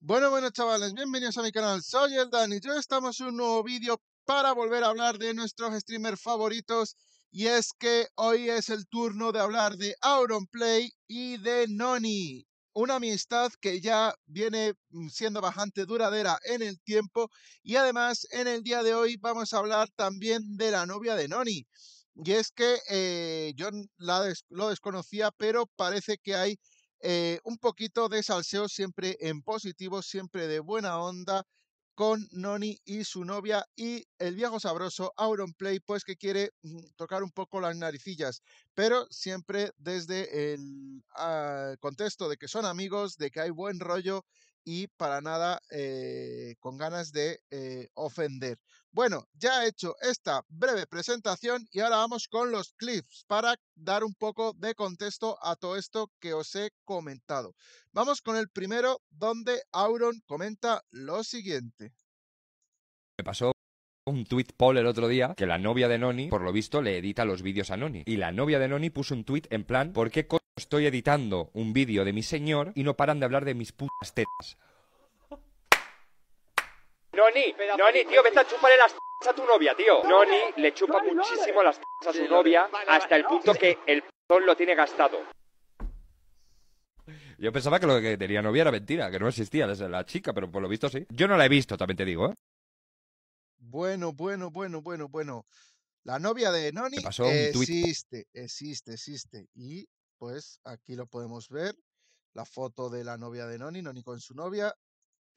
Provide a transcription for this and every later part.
Bueno, bueno chavales, bienvenidos a mi canal, soy el Dan y yo estamos en un nuevo vídeo para volver a hablar de nuestros streamers favoritos y es que hoy es el turno de hablar de Play y de Noni, una amistad que ya viene mm, siendo bastante duradera en el tiempo y además en el día de hoy vamos a hablar también de la novia de Noni. Y es que eh, yo la lo desconocía, pero parece que hay eh, un poquito de salseo siempre en positivo, siempre de buena onda con Noni y su novia y el viejo sabroso Play pues que quiere mm, tocar un poco las naricillas, pero siempre desde el ah, contexto de que son amigos, de que hay buen rollo y para nada eh, ganas de eh, ofender. Bueno, ya he hecho esta breve presentación y ahora vamos con los clips para dar un poco de contexto a todo esto que os he comentado. Vamos con el primero donde Auron comenta lo siguiente. Me pasó un tweet poll el otro día que la novia de Noni, por lo visto, le edita los vídeos a Noni. Y la novia de Noni puso un tweet en plan, ¿por qué estoy editando un vídeo de mi señor y no paran de hablar de mis putas tetas? Noni, Noni, tío, vete a chuparle las a tu novia, tío. Noni le chupa muchísimo las a su novia hasta el punto que el p*** lo tiene gastado. Yo pensaba que lo que tenía novia era mentira, que no existía desde la chica, pero por lo visto sí. Yo no la he visto, también te digo, ¿eh? Bueno, bueno, bueno, bueno, bueno. La novia de Noni existe, existe, existe. Y pues aquí lo podemos ver. La foto de la novia de Noni, Noni con su novia,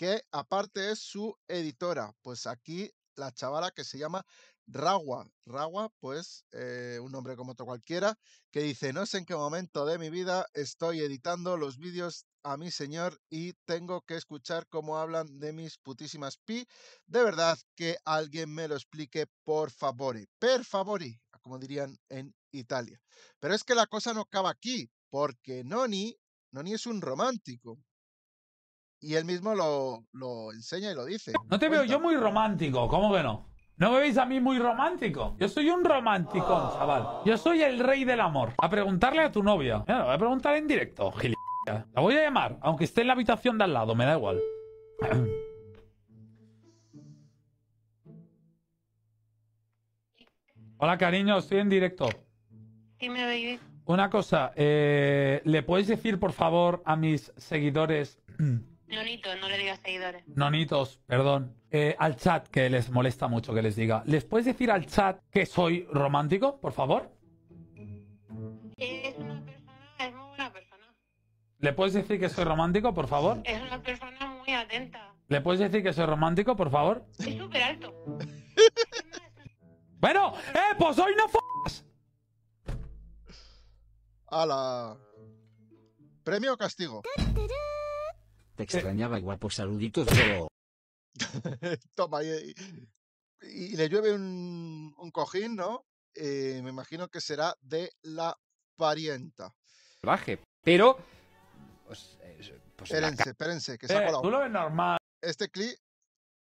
que aparte es su editora. Pues aquí la chavala que se llama Ragua, Ragua, pues eh, un nombre como otro cualquiera, que dice, no sé en qué momento de mi vida estoy editando los vídeos a mi señor y tengo que escuchar cómo hablan de mis putísimas pi. De verdad que alguien me lo explique, por favor. Per favor, como dirían en Italia. Pero es que la cosa no acaba aquí, porque Noni, Noni es un romántico. Y él mismo lo, enseña y lo dice. No te veo yo muy romántico, ¿cómo que no? ¿No me veis a mí muy romántico? Yo soy un romántico, chaval. Yo soy el rey del amor. A preguntarle a tu novia. voy a preguntar en directo, gilipollas. La voy a llamar, aunque esté en la habitación de al lado, me da igual. Hola, cariño, estoy en directo. Dime, bien. Una cosa, eh, ¿le podéis decir, por favor, a mis seguidores Nonitos, no le digas seguidores. Nonitos, perdón. Eh, al chat, que les molesta mucho que les diga. ¿Les puedes decir al chat que soy romántico, por favor? Es una persona, es muy buena persona. ¿Le puedes decir que soy romántico, por favor? Es una persona muy atenta. ¿Le puedes decir que soy romántico, por favor? Es súper alto. bueno, ¡eh, pues hoy no A ¡Hala! ¿Premio o castigo? extrañaba extrañaba, pues saluditos, Toma, y, le llueve un, un cojín, ¿no? Eh, me imagino que será de la parienta. Baje, pero... Pues, pues, espérense, espérense, que se ha eh, colado. Tú lo ves normal. Este clip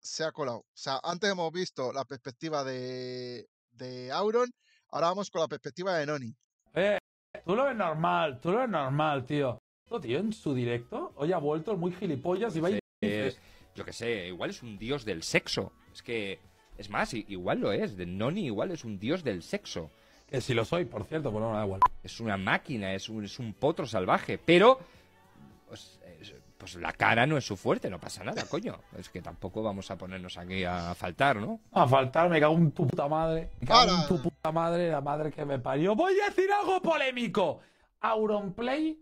se ha colado. O sea, antes hemos visto la perspectiva de, de Auron, ahora vamos con la perspectiva de Noni. Eh, tú lo ves normal, tú lo ves normal, tío tío, en su directo? Hoy ha vuelto muy gilipollas y va y Yo que sé, igual es un dios del sexo. Es que, es más, igual lo es. de Noni igual es un dios del sexo. Que si lo soy, por cierto, pero no, da igual. Es una máquina, es un, potro salvaje, pero... Pues, pues, la cara no es su fuerte, no pasa nada, coño. Es que tampoco vamos a ponernos aquí a faltar, ¿no? A faltar, me cago en tu puta madre. Me cago en tu puta madre, la madre que me parió. Voy a decir algo polémico. Auron Auronplay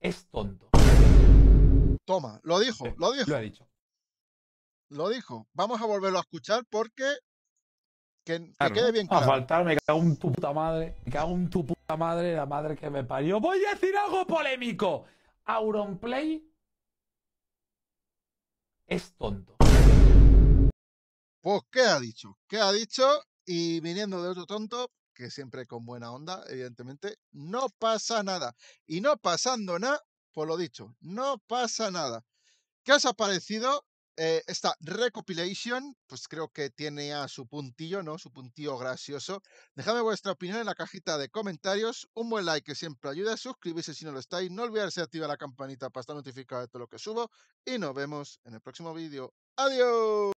es tonto. Toma, lo dijo, eh, lo dijo. Lo ha dicho. Lo dijo. Vamos a volverlo a escuchar porque que, quede bien claro. A faltar, me cago en tu puta madre. Me cago en tu puta madre, la madre que me parió. Voy a decir algo polémico. Auron Play... es tonto. Pues, ¿qué ha dicho? ¿Qué ha dicho? Y viniendo de otro tonto, que siempre con buena onda, evidentemente, no pasa nada. Y no pasando nada, por lo dicho, no pasa nada. ¿Qué os ha parecido eh, esta recopilation, pues creo que tiene a su puntillo, ¿no? Su puntillo gracioso. Dejadme vuestra opinión en la cajita de comentarios. Un buen like que siempre ayuda. Suscribirse si no lo estáis. No olvidarse activar la campanita para estar notificado de todo lo que subo. Y nos vemos en el próximo vídeo. ¡Adiós!